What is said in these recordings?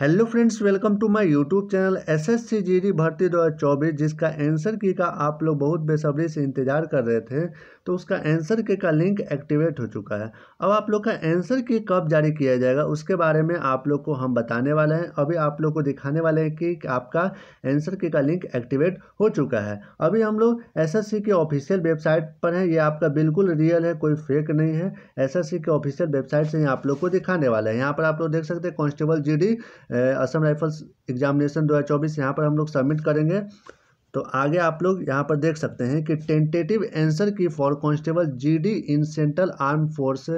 hello friends welcome to my YouTube channel SSC GD भर्ती 2024 जिसका answer की का आप लोग बहुत बेसब्री से इंतज़ार कर रहे थे तो उसका आंसर के का लिंक एक्टिवेट हो चुका है अब आप लोग का आंसर की कब जारी किया जाएगा उसके बारे में आप लोग को हम बताने वाले हैं अभी आप लोग को दिखाने वाले हैं कि आपका आंसर की का लिंक एक्टिवेट हो चुका है अभी हम लोग एस के ऑफिशियल वेबसाइट पर हैं ये आपका बिल्कुल रियल है कोई फेक नहीं है एस के ऑफिशियल वेबसाइट से ही आप लोग को दिखाने वाले हैं यहाँ पर आप लोग देख सकते हैं constable G Assam rifles examination 2024 यहाँ पर हम लोग सबमिट करेंगे तो आगे आप लोग यहाँ पर देख सकते हैं कि tentative answer key for constable GD in central arm force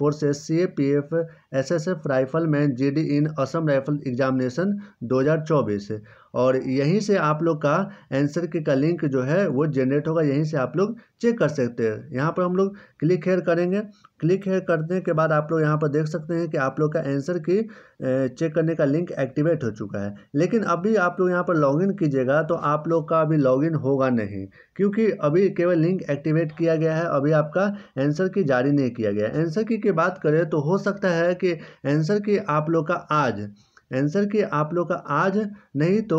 forces C A P F S S F rifleman G D in Assam rifle examination 2024 और यहीं से आप लोग का आंसर की का लिंक जो है वो जनरेट होगा यहीं से आप लोग चेक कर सकते हैं यहाँ पर हम लोग क्लिक हेयर करेंगे क्लिक हेयर करने के बाद आप लोग यहाँ पर देख सकते हैं कि आप लोग का आंसर की चेक करने का लिंक एक्टिवेट हो चुका है लेकिन अभी आप लोग यहाँ पर लॉगिन कीजिएगा तो आप लोग का अभी लॉगिन होगा नहीं क्योंकि अभी केवल लिंक एक्टिवेट किया गया है अभी आपका आंसर की जारी नहीं किया गया आंसर की की बात करें तो हो सकता है कि आंसर के आप लोग का आज आंसर के आप लोग का आज नहीं तो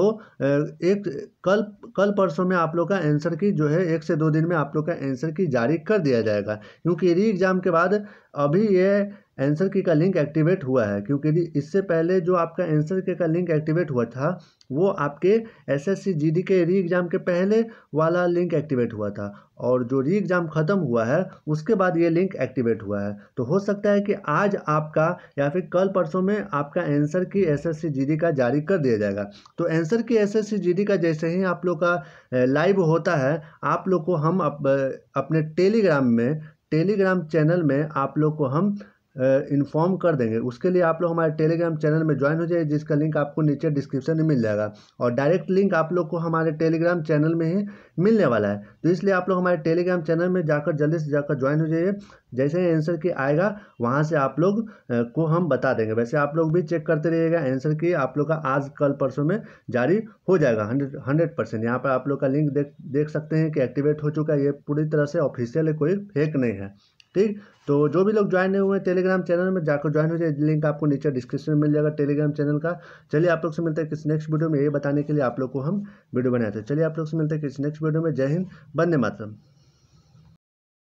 एक कल कल परसों में आप लोग का आंसर की जो है एक से दो दिन में आप लोग का आंसर की जारी कर दिया जाएगा क्योंकि री एग्ज़ाम के बाद अभी ये एंसर की का लिंक एक्टिवेट हुआ है क्योंकि इससे पहले जो आपका एंसर के का लिंक एक्टिवेट हुआ था वो आपके एसएससी जीडी के री एग्ज़ाम के पहले वाला लिंक एक्टिवेट हुआ था और जो री एग्ज़ाम ख़त्म हुआ है उसके बाद ये लिंक एक्टिवेट हुआ है तो हो सकता है कि आज आपका या फिर कल परसों में आपका एंसर की एसएससी जीडी का जारी कर दिया जाएगा तो एंसर की एसएससी जीडी का जैसे ही आप लोग का लाइव होता है आप लोग को हम अप, अपने टेलीग्राम में टेलीग्राम चैनल में आप लोग को हम इन्फॉर्म कर देंगे उसके लिए आप लोग हमारे टेलीग्राम चैनल में ज्वाइन हो जाइए जिसका लिंक आपको नीचे डिस्क्रिप्शन में मिल जाएगा और डायरेक्ट लिंक आप लोग को हमारे टेलीग्राम चैनल में ही मिलने वाला है तो इसलिए आप लोग हमारे टेलीग्राम चैनल में जाकर जल्दी से जाकर ज्वाइन हो जाइए जैसे ही आंसर की आएगा वहाँ से आप लोग को हम बता देंगे वैसे आप लोग भी चेक करते रहिएगा आंसर की आप लोग का आज कल परसों में जारी हो जाएगा हंड्रेड हंड्रेड परसेंट यहाँ पर आप लोग का लिंक देख देख सकते हैं कि एक्टिवेट हो चुका है ये पूरी तरह से ऑफिशियल है कोई फेक नहीं है ठीक तो जो भी लोग ज्वाइन नहीं हुए हैं टेलीग्राम चैनल में जाकर ज्वाइन हो जाए लिंक आपको नीचे डिस्क्रिप्शन में मिल जाएगा टेलीग्राम चैनल का चलिए आप लोग से मिलते हैं किस नेक्स्ट वीडियो में ये बताने के लिए आप लोग को हम वीडियो बनाए थे चलिए आप लोग से मिलते हैं किस नेक्स्ट वीडियो में जय हिंद बंदे मातरम